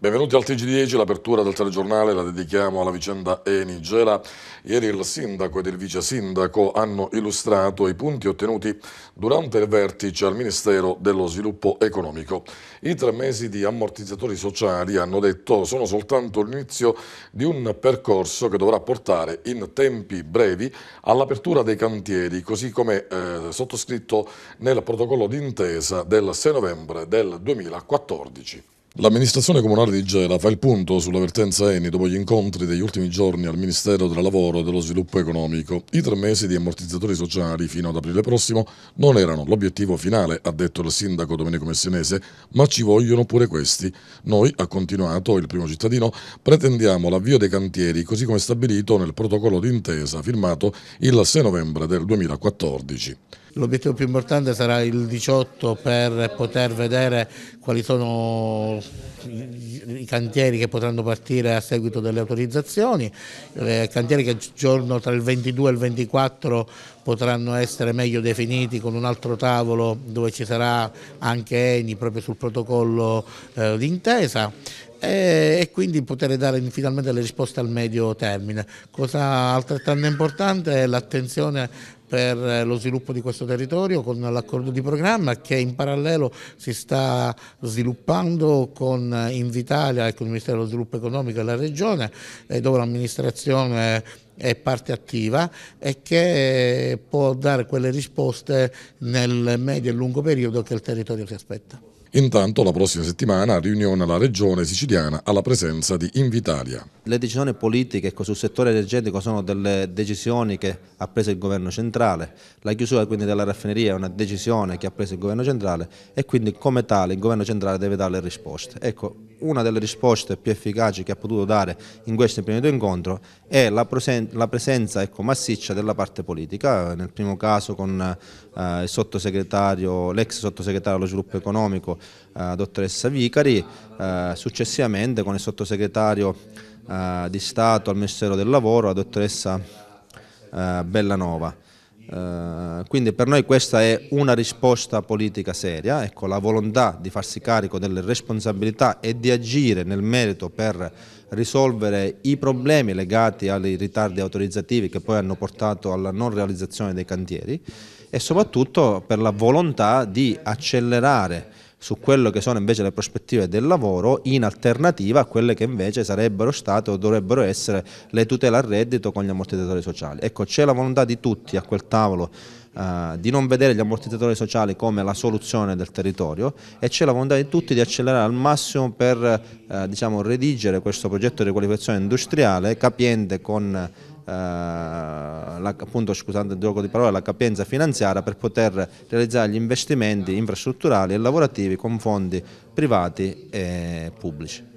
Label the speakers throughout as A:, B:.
A: Benvenuti al TG10, l'apertura del telegiornale la dedichiamo alla vicenda Eni Gela. Ieri il sindaco ed il vice sindaco hanno illustrato i punti ottenuti durante il vertice al Ministero dello Sviluppo Economico. I tre mesi di ammortizzatori sociali, hanno detto, sono soltanto l'inizio di un percorso che dovrà portare in tempi brevi all'apertura dei cantieri, così come eh, sottoscritto nel protocollo d'intesa del 6 novembre del 2014. L'amministrazione comunale di Gela fa il punto sull'avvertenza Eni dopo gli incontri degli ultimi giorni al Ministero del Lavoro e dello Sviluppo Economico. I tre mesi di ammortizzatori sociali fino ad aprile prossimo non erano l'obiettivo finale, ha detto il sindaco Domenico Messinese, ma ci vogliono pure questi. Noi, ha continuato il primo cittadino, pretendiamo l'avvio dei cantieri così come stabilito nel protocollo d'intesa firmato il 6 novembre del 2014.
B: L'obiettivo più importante sarà il 18 per poter vedere quali sono i cantieri che potranno partire a seguito delle autorizzazioni, eh, cantieri che giorno tra il 22 e il 24 potranno essere meglio definiti con un altro tavolo dove ci sarà anche Eni proprio sul protocollo eh, d'intesa e quindi poter dare finalmente le risposte al medio termine. Cosa altrettanto importante è l'attenzione per eh, lo sviluppo di questo territorio con l'accordo di programma che in parallelo si sta sviluppando con eh, Invitalia e con il Ministero dello Sviluppo Economico e la Regione eh, dove l'amministrazione è parte attiva e che può dare quelle risposte nel medio e lungo periodo che il territorio si aspetta.
A: Intanto la prossima settimana riunione alla Regione siciliana alla presenza di Invitalia. Le decisioni politiche ecco, sul settore energetico sono delle
C: decisioni che ha preso il governo centrale, la chiusura quindi della raffineria è una decisione che ha preso il governo centrale e quindi come tale il governo centrale deve dare le risposte. Ecco, una delle risposte più efficaci che ha potuto dare in questo primo incontro è la, presenza ecco, massiccia della parte politica, nel primo caso con eh, sottosegretario, l'ex sottosegretario allo sviluppo economico, eh, dottoressa Vicari, eh, successivamente con il sottosegretario eh, di Stato al Ministero del Lavoro, la dottoressa eh, Bellanova. Uh, quindi per noi questa è una risposta politica seria, ecco, la volontà di farsi carico delle responsabilità e di agire nel merito per risolvere i problemi legati ai ritardi autorizzativi che poi hanno portato alla non realizzazione dei cantieri e soprattutto per la volontà di accelerare su quello che sono invece le prospettive del lavoro in alternativa a quelle che invece sarebbero state o dovrebbero essere le tutele al reddito con gli ammortizzatori sociali. Ecco, c'è la volontà di tutti a quel tavolo eh, di non vedere gli ammortizzatori sociali come la soluzione del territorio e c'è la volontà di tutti di accelerare al massimo per eh, diciamo, redigere questo progetto di riqualificazione industriale capiente con eh, la, appunto scusate il gioco di parole, la capienza finanziaria per poter realizzare gli investimenti infrastrutturali e lavorativi con fondi privati e pubblici.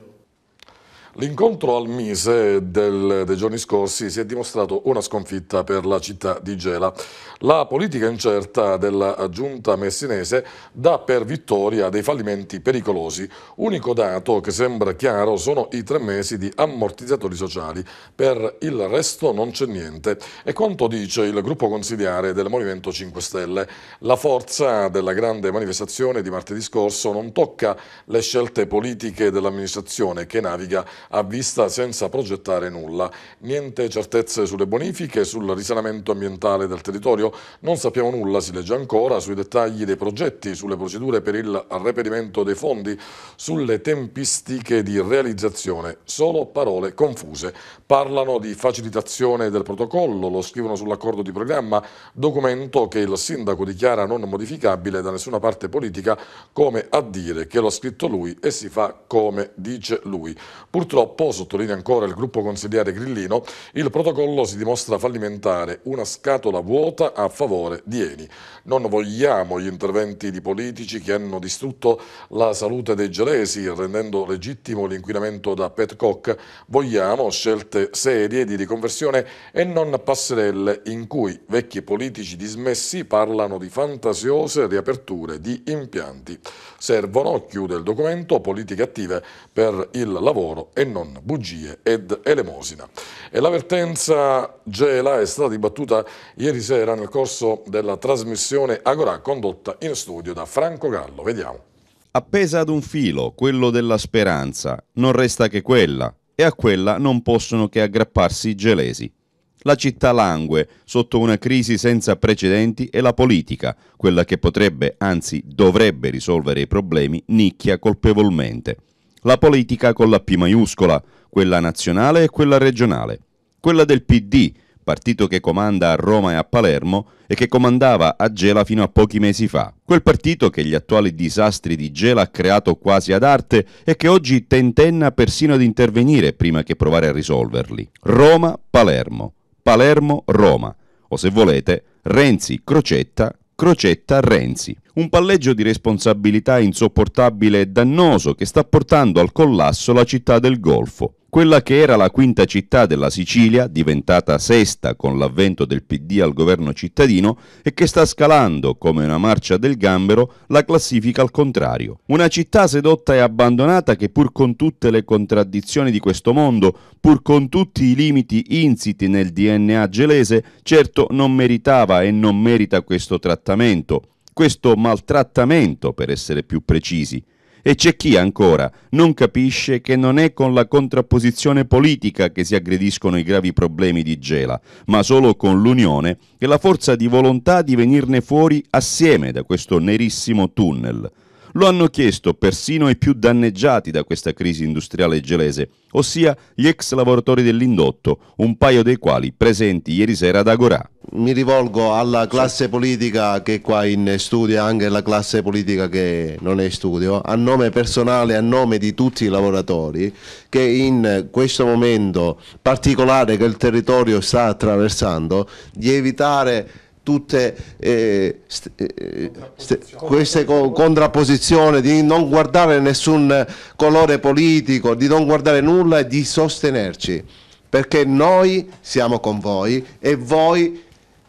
A: L'incontro al Mise del, dei giorni scorsi si è dimostrato una sconfitta per la città di Gela. La politica incerta della giunta messinese dà per vittoria dei fallimenti pericolosi. Unico dato che sembra chiaro sono i tre mesi di ammortizzatori sociali. Per il resto non c'è niente. E quanto dice il gruppo consigliare del Movimento 5 Stelle? La forza della grande manifestazione di martedì scorso non tocca le scelte politiche dell'amministrazione che naviga a vista senza progettare nulla. Niente certezze sulle bonifiche, sul risanamento ambientale del territorio, non sappiamo nulla, si legge ancora, sui dettagli dei progetti, sulle procedure per il reperimento dei fondi, sulle tempistiche di realizzazione, solo parole confuse. Parlano di facilitazione del protocollo, lo scrivono sull'accordo di programma, documento che il sindaco dichiara non modificabile da nessuna parte politica, come a dire che l'ha scritto lui e si fa come dice lui. Purtroppo Purtroppo, sottolinea ancora il gruppo consigliere Grillino, il protocollo si dimostra fallimentare, una scatola vuota a favore di Eni. Non vogliamo gli interventi di politici che hanno distrutto la salute dei gelesi, rendendo legittimo l'inquinamento da petcock. Vogliamo scelte serie di riconversione e non passerelle in cui vecchi politici dismessi parlano di fantasiose riaperture di impianti. Servono, chiude il documento, politiche attive per il lavoro e e non bugie ed elemosina. E l'avvertenza Gela è stata dibattuta ieri sera nel corso della trasmissione Agora condotta in studio da Franco Gallo. Vediamo.
D: Appesa ad un filo, quello della speranza, non resta che quella, e a quella non possono che aggrapparsi i gelesi. La città langue sotto una crisi senza precedenti e la politica, quella che potrebbe, anzi dovrebbe risolvere i problemi, nicchia colpevolmente la politica con la P maiuscola, quella nazionale e quella regionale, quella del PD, partito che comanda a Roma e a Palermo e che comandava a Gela fino a pochi mesi fa. Quel partito che gli attuali disastri di Gela ha creato quasi ad arte e che oggi tentenna persino ad intervenire prima che provare a risolverli. Roma-Palermo, Palermo-Roma, o se volete Renzi-Crocetta, Crocetta-Renzi. Un palleggio di responsabilità insopportabile e dannoso che sta portando al collasso la città del Golfo. Quella che era la quinta città della Sicilia, diventata sesta con l'avvento del PD al governo cittadino, e che sta scalando, come una marcia del gambero, la classifica al contrario. Una città sedotta e abbandonata che pur con tutte le contraddizioni di questo mondo, pur con tutti i limiti insiti nel DNA gelese, certo non meritava e non merita questo trattamento questo maltrattamento, per essere più precisi, e c'è chi ancora non capisce che non è con la contrapposizione politica che si aggrediscono i gravi problemi di Gela, ma solo con l'unione e la forza di volontà di venirne fuori assieme da questo nerissimo tunnel. Lo hanno chiesto persino i più danneggiati da questa crisi industriale gelese, ossia gli ex lavoratori dell'indotto, un paio dei quali presenti ieri
C: sera ad Agorà. Mi rivolgo alla classe politica che è qua in studio e anche alla classe politica che non è in studio, a nome personale, a nome di tutti i lavoratori che in questo momento particolare che il territorio sta attraversando, di evitare tutte eh, st eh, queste co contrapposizioni, di non guardare nessun colore politico, di non guardare nulla e di sostenerci, perché noi siamo con voi e voi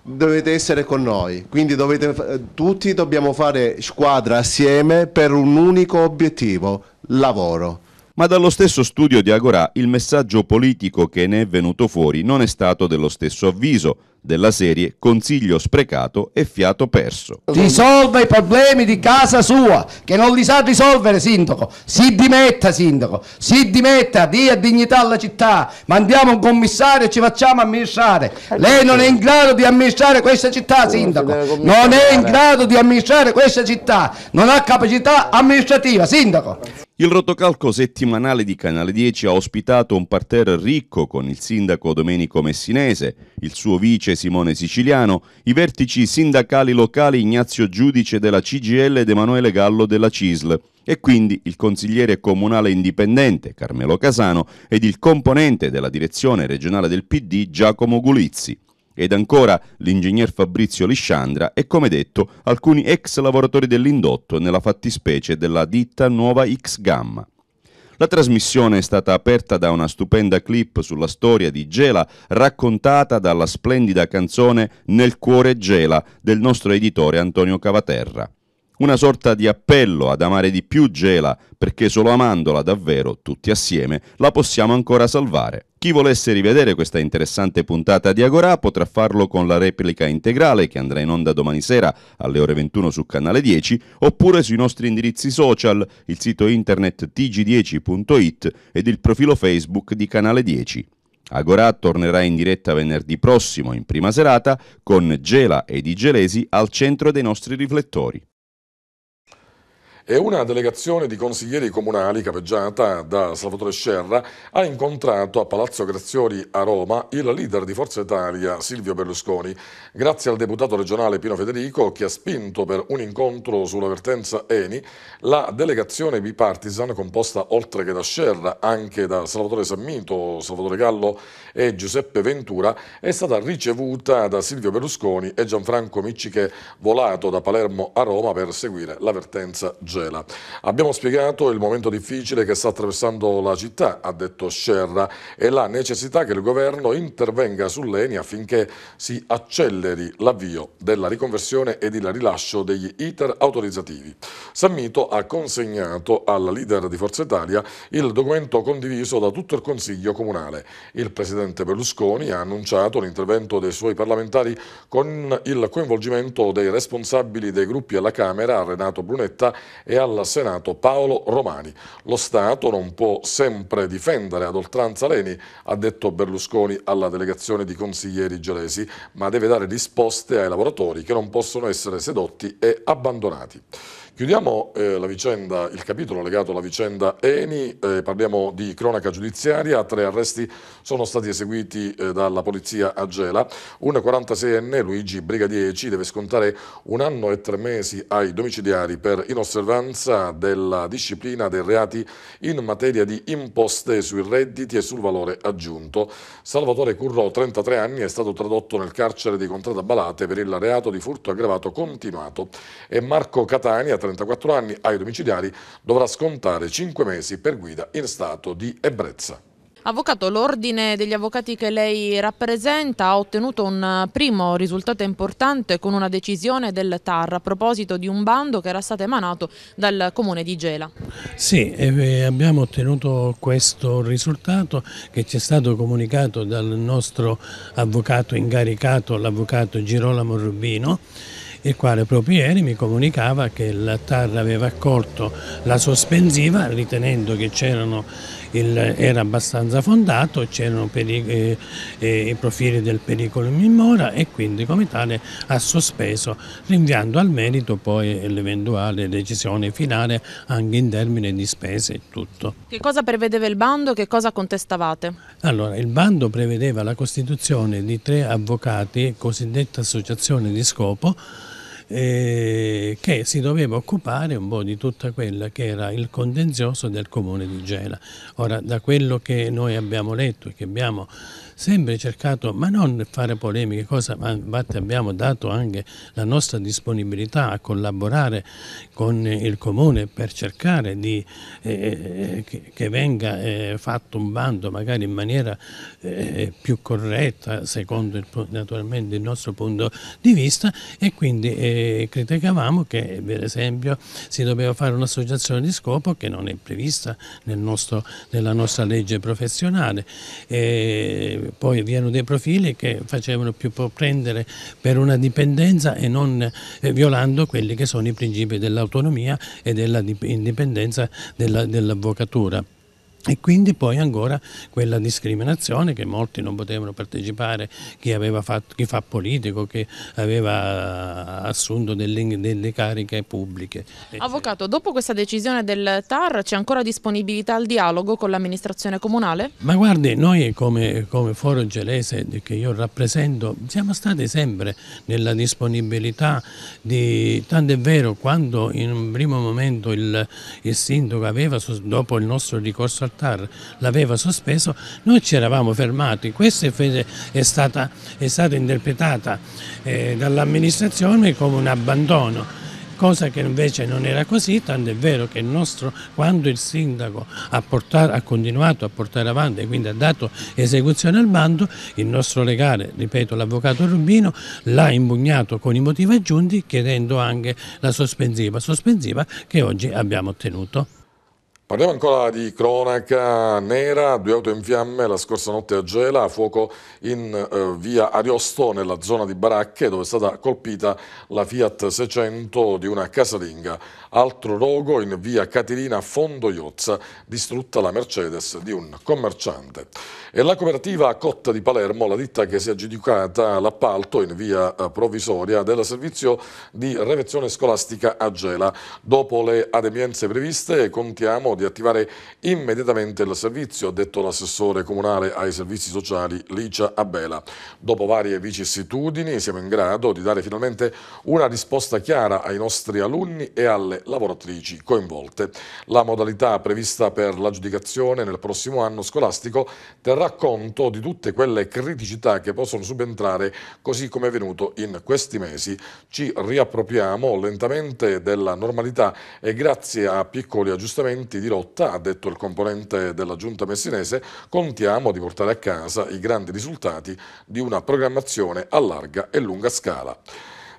C: dovete essere con noi, quindi dovete, tutti dobbiamo fare squadra assieme per un unico obiettivo, lavoro. Ma dallo stesso
D: studio di Agorà il messaggio politico che ne è venuto fuori non è stato dello stesso avviso, della serie Consiglio sprecato e fiato perso. Risolva i problemi di casa sua, che non li sa risolvere sindaco, si dimetta sindaco, si dimetta, dia dignità alla città, mandiamo un commissario e ci facciamo amministrare. Lei non è in grado di amministrare questa città sindaco, non è in grado di amministrare questa città, non ha capacità amministrativa sindaco. Il rotocalco settimanale di Canale 10 ha ospitato un parterre ricco con il sindaco Domenico Messinese, il suo vice Simone Siciliano, i vertici sindacali locali Ignazio Giudice della CGL ed Emanuele Gallo della CISL e quindi il consigliere comunale indipendente Carmelo Casano ed il componente della direzione regionale del PD Giacomo Gulizzi. Ed ancora l'ingegner Fabrizio Lisciandra e, come detto, alcuni ex lavoratori dell'indotto, nella fattispecie della ditta Nuova X Gamma. La trasmissione è stata aperta da una stupenda clip sulla storia di Gela, raccontata dalla splendida canzone Nel cuore Gela del nostro editore Antonio Cavaterra. Una sorta di appello ad amare di più Gela, perché solo amandola davvero, tutti assieme, la possiamo ancora salvare. Chi volesse rivedere questa interessante puntata di Agorà potrà farlo con la replica integrale che andrà in onda domani sera alle ore 21 su canale 10 oppure sui nostri indirizzi social, il sito internet tg10.it ed il profilo Facebook di canale 10. Agorà tornerà in diretta venerdì prossimo in prima serata con Gela e Di Gelesi al centro dei nostri riflettori
A: e una delegazione di consiglieri comunali capeggiata da Salvatore Scerra ha incontrato a Palazzo Grazioli a Roma il leader di Forza Italia Silvio Berlusconi grazie al deputato regionale Pino Federico che ha spinto per un incontro sulla vertenza Eni la delegazione bipartisan composta oltre che da Scerra anche da Salvatore Sammito, Salvatore Gallo e Giuseppe Ventura è stata ricevuta da Silvio Berlusconi e Gianfranco Micci che volato da Palermo a Roma per seguire la vertenza G gela. Abbiamo spiegato il momento difficile che sta attraversando la città, ha detto Scerra, e la necessità che il governo intervenga sull'ENI affinché si acceleri l'avvio della riconversione ed il rilascio degli iter autorizzativi. Sammito ha consegnato al leader di Forza Italia il documento condiviso da tutto il Consiglio Comunale. Il presidente Berlusconi ha annunciato l'intervento dei suoi parlamentari con il coinvolgimento dei responsabili dei gruppi alla Camera, Renato Brunetta e al Senato Paolo Romani. Lo Stato non può sempre difendere ad oltranza Leni, ha detto Berlusconi alla delegazione di consiglieri gelesi, ma deve dare risposte ai lavoratori che non possono essere sedotti e abbandonati. Chiudiamo eh, vicenda, il capitolo legato alla vicenda Eni, eh, parliamo di cronaca giudiziaria, tre arresti sono stati eseguiti eh, dalla polizia a Gela, un 46enne Luigi Brigadieci deve scontare un anno e tre mesi ai domiciliari per inosservanza della disciplina dei reati in materia di imposte sui redditi e sul valore aggiunto. Salvatore Curro, 33 anni, è stato tradotto nel carcere di Contrada Balate per il reato di furto aggravato continuato e Marco Catania, 30 34 anni, ai domiciliari, dovrà scontare 5 mesi per guida in stato di ebbrezza.
E: Avvocato, l'ordine degli avvocati che lei rappresenta ha ottenuto un primo risultato importante con una decisione del TAR a proposito di un bando che era stato emanato dal comune di Gela.
F: Sì, eh, abbiamo ottenuto questo risultato che ci è stato comunicato dal nostro avvocato ingaricato, l'avvocato Girolamo Rubino il quale proprio ieri mi comunicava che la TAR aveva accolto la sospensiva ritenendo che il, era abbastanza fondato, c'erano eh, eh, i profili del pericolo in mora e quindi come tale ha sospeso, rinviando al merito poi l'eventuale decisione finale anche in termini di spese e tutto.
E: Che cosa prevedeva il bando? e Che cosa contestavate?
F: Allora, il bando prevedeva la costituzione di tre avvocati, cosiddetta associazione di scopo, eh, che si doveva occupare un po' di tutta quella che era il contenzioso del comune di Gela. Ora, da quello che noi abbiamo letto e che abbiamo sempre cercato, ma non fare polemiche, cosa, ma infatti abbiamo dato anche la nostra disponibilità a collaborare con il comune per cercare di, eh, eh che, che, venga eh, fatto un bando magari in maniera eh, più corretta, secondo il, naturalmente il nostro punto di vista e quindi eh, criticavamo che per esempio si doveva fare un'associazione di scopo che non è prevista nel nostro, nella nostra legge professionale. E, eh, poi vi erano dei profili che facevano più prendere per una dipendenza e non eh, violando quelli che sono i principi dell'autonomia e dell'indipendenza dell'avvocatura. E quindi poi ancora quella discriminazione che molti non potevano partecipare, chi, fatto, chi fa politico, chi aveva eh, assunto delle, delle cariche pubbliche.
E: Avvocato, dopo questa decisione del TAR c'è ancora disponibilità al dialogo con l'amministrazione comunale?
F: Ma guardi, noi come, come Foro Gelese che io rappresento siamo stati sempre nella disponibilità di... Tanto è vero, quando in un primo momento il, il sindaco aveva, dopo il nostro ricorso al Haftar l'aveva sospeso, noi ci eravamo fermati. Questa è, stata, è stata interpretata eh, dall'amministrazione come un abbandono cosa che invece non era così, tanto è vero che il nostro, quando il sindaco ha, portato, ha, continuato a portare avanti e quindi ha dato esecuzione al bando, il nostro legale, ripeto l'avvocato Rubino, l'ha impugnato con i motivi aggiunti chiedendo anche la sospensiva, sospensiva che oggi abbiamo ottenuto.
A: Parliamo ancora di cronaca nera, due auto in fiamme la scorsa notte a Gela, fuoco in eh, via Ariosto nella zona di Baracche dove è stata colpita la Fiat 600 di una casalinga. Altro rogo in via Caterina Fondoiozza, distrutta la Mercedes di un commerciante. E la cooperativa Cotta di Palermo, la ditta che si è aggiudicata l'appalto in via eh, provvisoria del servizio di revezione scolastica a Gela. Dopo le adempienze previste contiamo di di attivare immediatamente il servizio, ha detto l'assessore comunale ai servizi sociali Licia Abela. Dopo varie vicissitudini siamo in grado di dare finalmente una risposta chiara ai nostri alunni e alle lavoratrici coinvolte. La modalità prevista per l'aggiudicazione nel prossimo anno scolastico terrà conto di tutte quelle criticità che possono subentrare così come è venuto in questi mesi. Ci riappropriamo lentamente della normalità e grazie a piccoli aggiustamenti di lotta, ha detto il componente della giunta messinese, contiamo di portare a casa i grandi risultati di una programmazione a larga e lunga scala.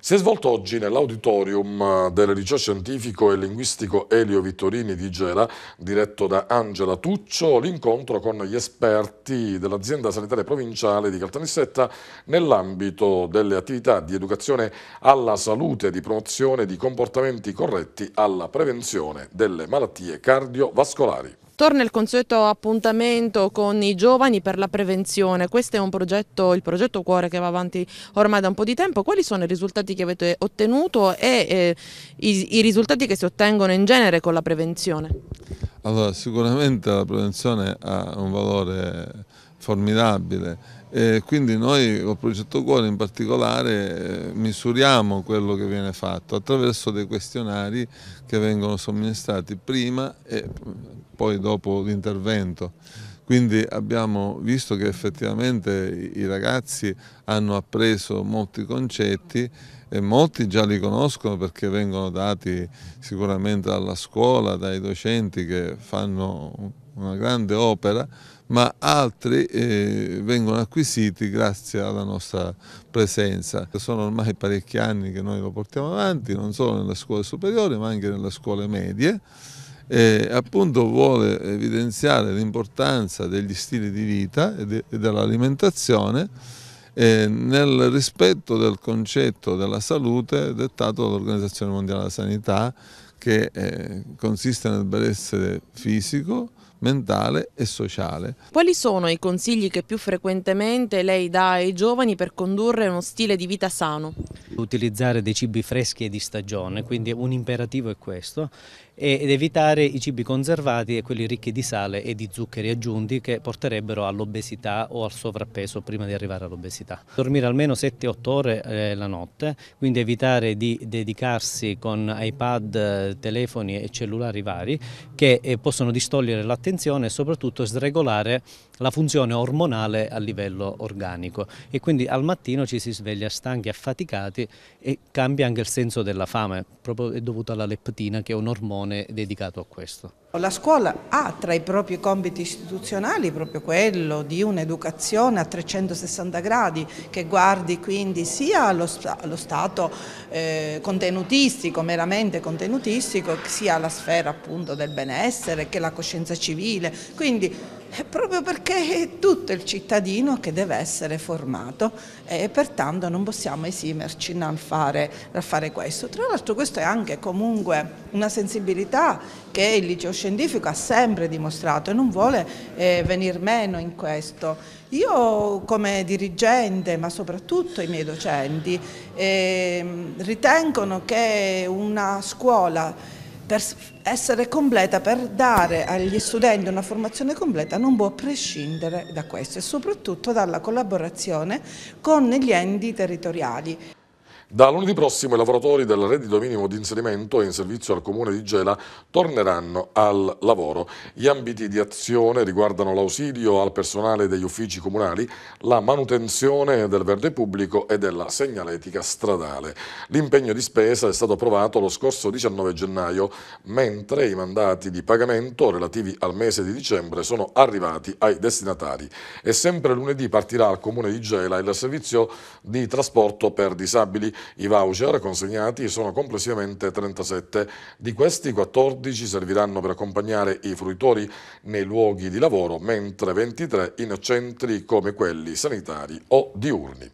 A: Si è svolto oggi nell'auditorium eh, del liceo scientifico e linguistico Elio Vittorini di Gela, diretto da Angela Tuccio, l'incontro con gli esperti dell'azienda sanitaria provinciale di Caltanissetta nell'ambito delle attività di educazione alla salute e di promozione di comportamenti corretti alla prevenzione delle malattie cardiovascolari.
E: Torna il consueto appuntamento con i giovani per la prevenzione, questo è progetto, il progetto Cuore che va avanti ormai da un po' di tempo, quali sono i risultati che avete ottenuto e eh, i, i risultati che si ottengono in genere con la prevenzione?
G: Allora sicuramente la prevenzione ha un valore formidabile eh, quindi noi col progetto Cuore in particolare eh, misuriamo quello che viene fatto attraverso dei questionari che vengono somministrati prima e poi dopo l'intervento. Quindi abbiamo visto che effettivamente i ragazzi hanno appreso molti concetti e molti già li conoscono perché vengono dati sicuramente dalla scuola, dai docenti che fanno una grande opera, ma altri eh, vengono acquisiti grazie alla nostra presenza. Sono ormai parecchi anni che noi lo portiamo avanti, non solo nelle scuole superiori ma anche nelle scuole medie. Eh, appunto vuole evidenziare l'importanza degli stili di vita e, de e dell'alimentazione eh, nel rispetto del concetto della salute dettato dall'Organizzazione Mondiale della Sanità che eh, consiste nel benessere fisico, mentale e sociale.
E: Quali sono i consigli che più frequentemente lei dà ai giovani per condurre uno stile di vita sano?
F: Utilizzare dei cibi freschi e di stagione, quindi un imperativo è questo ed evitare i cibi conservati e quelli ricchi di sale e di zuccheri aggiunti che porterebbero all'obesità o al sovrappeso prima di arrivare all'obesità. Dormire almeno 7-8 ore eh, la notte, quindi evitare di dedicarsi con iPad, telefoni e cellulari vari che eh, possono distogliere l'attenzione e soprattutto sregolare la funzione ormonale a livello organico e quindi al mattino ci si sveglia stanchi, affaticati e cambia anche il senso della fame, proprio è dovuto alla leptina che è un ormone sermone dedicato a questo.
H: La scuola ha tra i propri compiti istituzionali proprio quello di un'educazione a 360 gradi che guardi quindi sia allo, allo stato eh, contenutistico, meramente contenutistico, sia alla sfera appunto del benessere che la coscienza civile. Quindi è eh, proprio perché è tutto il cittadino che deve essere formato e pertanto non possiamo esimerci dal fare, dal fare questo. Tra l'altro questa è anche comunque una sensibilità che il liceo scientifico ha sempre dimostrato e non vuole eh, venir meno in questo. Io come dirigente, ma soprattutto i miei docenti, eh, ritengono che una scuola per essere completa, per dare agli studenti una formazione completa non può prescindere da questo e soprattutto dalla collaborazione con gli enti territoriali.
A: Da lunedì prossimo i lavoratori del reddito minimo di inserimento in servizio al comune di Gela torneranno al lavoro. Gli ambiti di azione riguardano l'ausilio al personale degli uffici comunali, la manutenzione del verde pubblico e della segnaletica stradale. L'impegno di spesa è stato approvato lo scorso 19 gennaio, mentre i mandati di pagamento relativi al mese di dicembre sono arrivati ai destinatari. E sempre lunedì partirà al comune di Gela il servizio di trasporto per disabili i voucher consegnati sono complessivamente 37. Di questi 14 serviranno per accompagnare i fruitori nei luoghi di lavoro, mentre 23 in centri come quelli sanitari o diurni.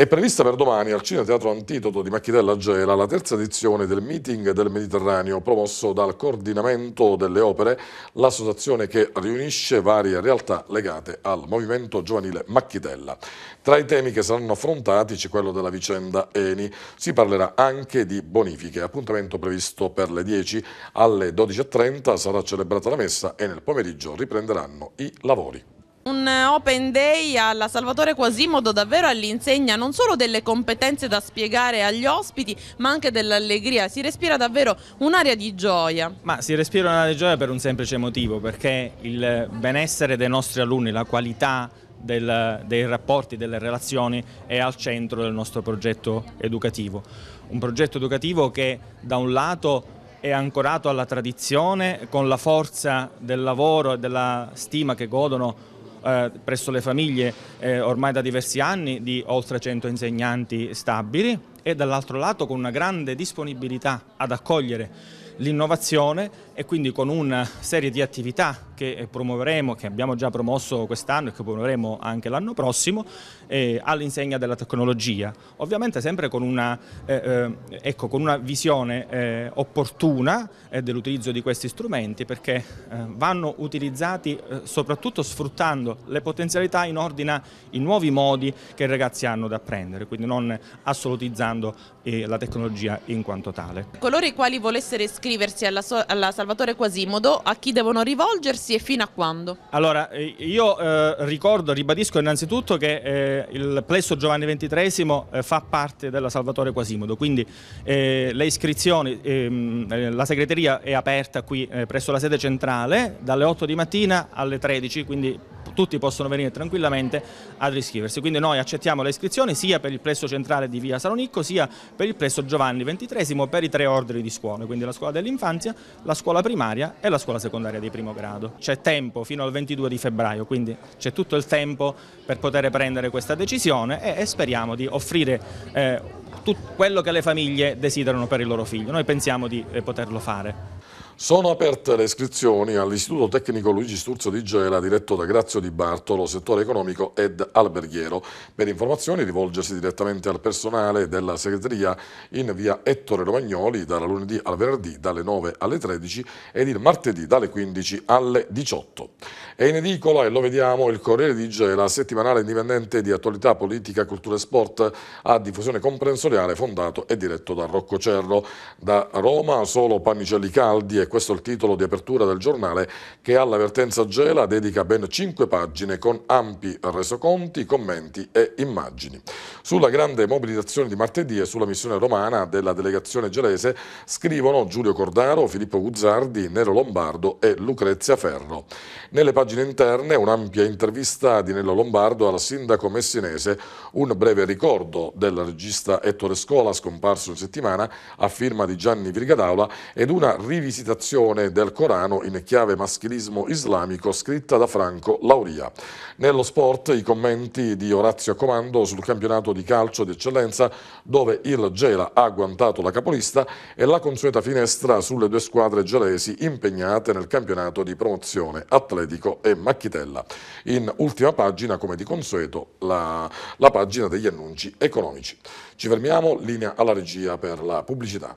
A: È prevista per domani al Cine Teatro Antidoto di Macchitella Gela la terza edizione del Meeting del Mediterraneo promosso dal Coordinamento delle Opere, l'associazione che riunisce varie realtà legate al movimento giovanile Macchitella. Tra i temi che saranno affrontati c'è quello della vicenda Eni. Si parlerà anche di bonifiche. Appuntamento previsto per le 10 alle 12.30 sarà celebrata la messa e nel pomeriggio riprenderanno i lavori
E: un eh, open day alla Salvatore Quasimodo davvero all'insegna non solo delle competenze da spiegare agli ospiti ma anche dell'allegria, si respira davvero un'aria di gioia.
I: Ma si respira un'aria di gioia per un semplice motivo perché il benessere dei nostri alunni, la qualità del, dei rapporti, delle relazioni è al centro del nostro progetto educativo. Un progetto educativo che da un lato è ancorato alla tradizione con la forza del lavoro e della stima che godono eh, presso le famiglie eh, ormai da diversi anni di oltre 100 insegnanti stabili e dall'altro lato con una grande disponibilità ad accogliere l'innovazione e quindi con una serie di attività che eh, promuoveremo, che abbiamo già promosso quest'anno e che promuoveremo anche l'anno prossimo, eh, all'insegna della tecnologia. Ovviamente sempre con una, eh, eh ecco, con una visione eh, opportuna eh, dell'utilizzo di questi strumenti perché vanno utilizzati soprattutto sfruttando le potenzialità in ordine ai nuovi modi che i ragazzi hanno da apprendere, quindi non assolutizzando la tecnologia in quanto tale.
E: Coloro i quali volessero iscriversi alla, so alla salvaguardia Salvatore Quasimodo, a chi devono rivolgersi e fino a quando?
I: Allora, eh, io eh, ricordo, ribadisco innanzitutto che eh, il plesso Giovanni XXIII eh, fa parte della Salvatore Quasimodo, quindi eh, le iscrizioni, ehm, eh, la segreteria è aperta qui presso la sede centrale dalle 8 di mattina alle 13, quindi tutti possono venire tranquillamente ad iscriversi. Quindi noi accettiamo le iscrizioni sia per il presso centrale di via Salonicco sia per il presso Giovanni XXIII per i tre ordini di scuole, quindi la scuola dell'infanzia, la scuola primaria e la scuola secondaria di primo grado. C'è tempo fino al 22 di febbraio, quindi c'è tutto il tempo per poter prendere questa decisione e, e speriamo di offrire eh, tutto quello che le famiglie desiderano per il loro figlio. Noi pensiamo di eh, poterlo fare.
A: Sono aperte le iscrizioni all'Istituto Tecnico Luigi Sturzo di Gela, diretto da Grazio Di Bartolo, settore economico ed alberghiero. Per informazioni rivolgersi direttamente al personale della segreteria in via Ettore Romagnoli dalla lunedì al venerdì dalle 9 alle 13 ed il martedì dalle 15 alle 18. È in edicola e lo vediamo il Corriere di Gela, settimanale indipendente di attualità politica, cultura e sport a diffusione comprensoriale fondato e diretto da Rocco Cerro. Da Roma solo pannicelli caldi e questo è il titolo di apertura del giornale, che all'avvertenza Gela dedica ben 5 pagine con ampi resoconti, commenti e immagini. Sulla grande mobilitazione di martedì e sulla missione romana della delegazione gelese scrivono Giulio Cordaro, Filippo Guzzardi, Nero Lombardo e Lucrezia Ferro. Nelle pagine interne un'ampia intervista di Nello Lombardo al sindaco messinese, un breve ricordo del regista Ettore Scola scomparso in settimana a firma di Gianni Virgadaula ed una rivisitazione interpretazione del Corano in chiave maschilismo islamico scritta da Franco Lauria. Nello sport i commenti di Orazio Comando sul campionato di calcio di eccellenza dove il Gela ha agguantato la capolista e la consueta finestra sulle due squadre gelesi impegnate nel campionato di promozione Atletico e Macchitella. In ultima pagina, come di consueto, la, la pagina degli annunci economici. Ci fermiamo, linea alla regia per la pubblicità.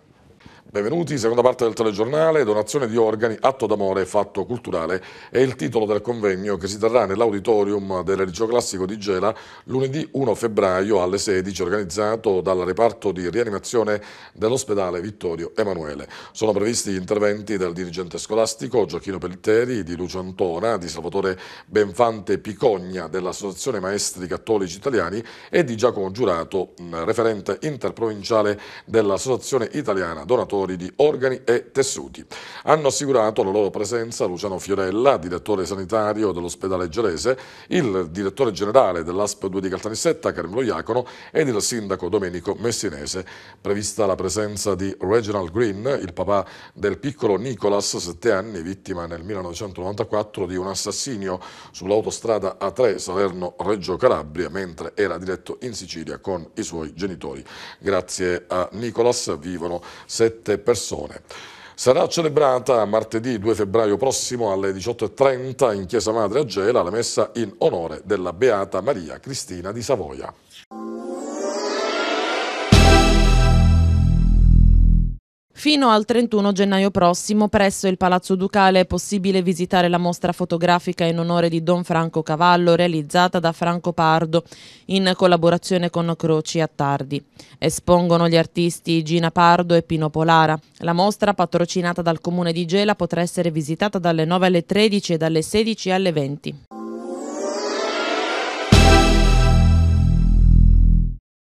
A: Benvenuti, seconda parte del telegiornale, donazione di organi, atto d'amore fatto culturale è il titolo del convegno che si terrà nell'auditorium del liceo classico di Gela lunedì 1 febbraio alle 16 organizzato dal reparto di rianimazione dell'ospedale Vittorio Emanuele. Sono previsti interventi del dirigente scolastico Giochino Pellitteri, di Lucio Antona, di Salvatore Benfante Picogna dell'Associazione Maestri Cattolici Italiani e di Giacomo Giurato, mm, referente interprovinciale dell'Associazione Italiana Donatore donatori di organi e tessuti. Hanno assicurato la loro presenza Luciano Fiorella, direttore sanitario dell'ospedale Gerese, il direttore generale dell'ASP 2 di Caltanissetta, Carmelo Iacono, ed il sindaco Domenico Messinese. Prevista la presenza di Reginald Green, il papà del piccolo Nicolas, 7 anni, vittima nel 1994 di un assassinio sull'autostrada A3 Salerno-Reggio Calabria, mentre era diretto in Sicilia con i suoi genitori. Grazie a Nicolas vivono sette 7 persone. Sarà celebrata martedì 2 febbraio prossimo alle 18.30 in Chiesa Madre a Gela la messa in onore della Beata Maria Cristina di Savoia.
E: Fino al 31 gennaio prossimo presso il Palazzo Ducale è possibile visitare la mostra fotografica in onore di Don Franco Cavallo realizzata da Franco Pardo in collaborazione con Croci Attardi. Espongono gli artisti Gina Pardo e Pino Polara. La mostra, patrocinata dal Comune di Gela, potrà essere visitata dalle 9 alle 13 e dalle 16 alle 20.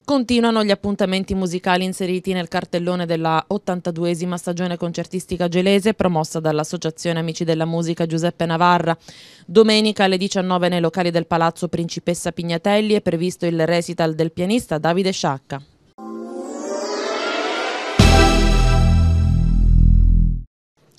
E: Continuano gli appuntamenti musicali inseriti nel cartellone della 82esima stagione concertistica gelese promossa dall'Associazione Amici della Musica Giuseppe Navarra. Domenica alle 19 nei locali del Palazzo Principessa Pignatelli è previsto il recital del pianista Davide Sciacca.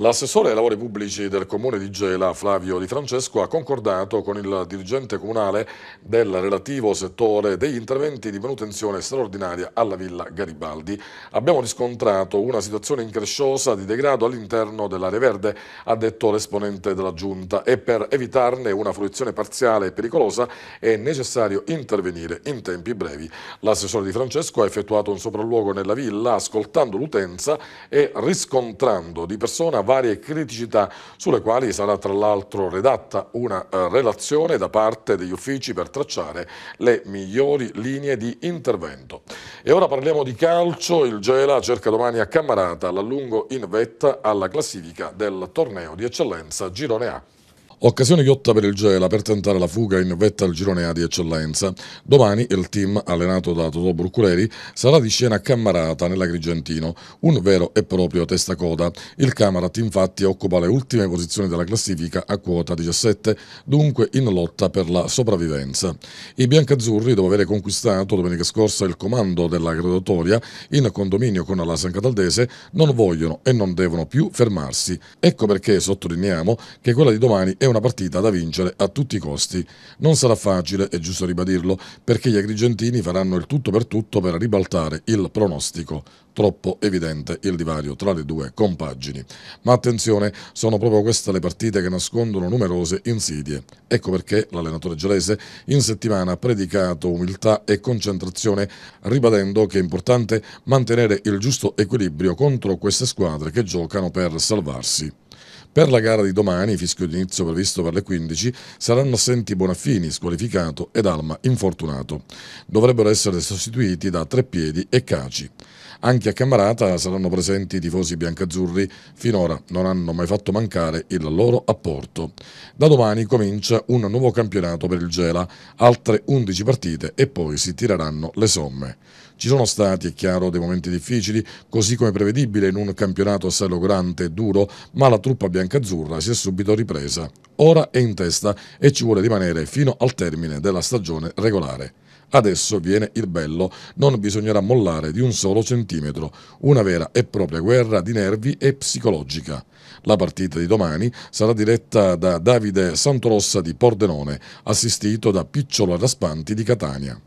A: L'assessore ai lavori pubblici del comune di Gela, Flavio Di Francesco, ha concordato con il dirigente comunale del relativo settore degli interventi di manutenzione straordinaria alla Villa Garibaldi. Abbiamo riscontrato una situazione incresciosa di degrado all'interno dell'area verde, ha detto l'esponente della giunta, e per evitarne una fruizione parziale e pericolosa è necessario intervenire in tempi brevi. L'assessore Di Francesco ha effettuato un sopralluogo nella villa ascoltando l'utenza e riscontrando di persona varie criticità sulle quali sarà tra l'altro redatta una eh, relazione da parte degli uffici per tracciare le migliori linee di intervento. E ora parliamo di calcio, il Gela cerca domani a Cammarata l'allungo in vetta alla classifica del torneo di eccellenza Girone A. Occasione ghiotta per il Gela per tentare la fuga in vetta al girone A di eccellenza. Domani il team, allenato da Totò Bruculeri, sarà di scena a Cammarata nell'Agrigentino, un vero e proprio testacoda. Il Camarat infatti occupa le ultime posizioni della classifica a quota 17, dunque in lotta per la sopravvivenza. I biancazzurri, dopo aver conquistato domenica scorsa il comando della graduatoria in condominio con la San Cataldese, non vogliono e non devono più fermarsi. Ecco perché sottolineiamo che quella di domani è una partita da vincere a tutti i costi. Non sarà facile, è giusto ribadirlo, perché gli agrigentini faranno il tutto per tutto per ribaltare il pronostico. Troppo evidente il divario tra le due compagini. Ma attenzione, sono proprio queste le partite che nascondono numerose insidie. Ecco perché l'allenatore gelese in settimana ha predicato umiltà e concentrazione, ribadendo che è importante mantenere il giusto equilibrio contro queste squadre che giocano per salvarsi. Per la gara di domani, fischio d'inizio previsto per le 15, saranno assenti Bonaffini, squalificato, ed Alma, infortunato. Dovrebbero essere sostituiti da Treppiedi e Caci. Anche a Camarata saranno presenti i tifosi biancazzurri, finora non hanno mai fatto mancare il loro apporto. Da domani comincia un nuovo campionato per il Gela, altre 11 partite e poi si tireranno le somme. Ci sono stati, è chiaro, dei momenti difficili, così come prevedibile in un campionato assai logorante e duro, ma la truppa biancazzurra si è subito ripresa. Ora è in testa e ci vuole rimanere fino al termine della stagione regolare. Adesso viene il bello, non bisognerà mollare di un solo centimetro, una vera e propria guerra di nervi e psicologica. La partita di domani sarà diretta da Davide Santorossa di Pordenone, assistito da Picciolo Raspanti di Catania.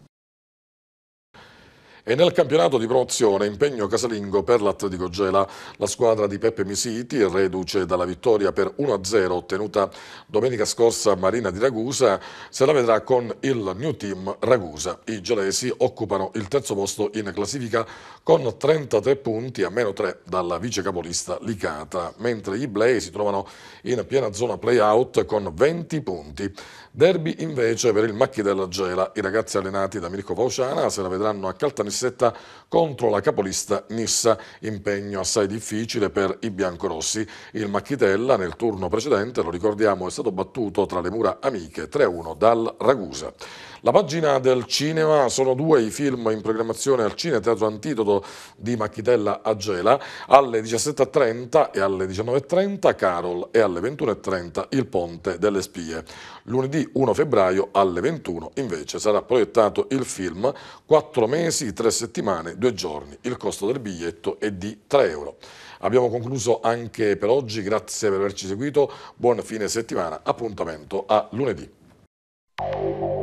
A: E nel campionato di promozione impegno casalingo per l'Atletico Gela. La squadra di Peppe Misiti, reduce dalla vittoria per 1-0 ottenuta domenica scorsa a Marina di Ragusa, se la vedrà con il New Team Ragusa. I gelesi occupano il terzo posto in classifica con 33 punti a meno 3 dalla vice capolista Licata, mentre i Blei si trovano in piena zona play-out con 20 punti. Derby invece per il Macchi della Gela. I ragazzi allenati da Mirko Vauciana se la vedranno a Caltanissetta contro la capolista Nissa. Impegno assai difficile per i biancorossi. Il Macchitella nel turno precedente, lo ricordiamo, è stato battuto tra le mura amiche 3-1 dal Ragusa. La pagina del cinema sono due i film in programmazione al Cine Teatro Antidoto di Macchitella a Gela, alle 17.30 e alle 19.30 Carol e alle 21.30 Il Ponte delle Spie. Lunedì 1 febbraio alle 21 invece sarà proiettato il film 4 mesi, 3 settimane, 2 giorni. Il costo del biglietto è di 3 euro. Abbiamo concluso anche per oggi, grazie per averci seguito, buon fine settimana, appuntamento a lunedì.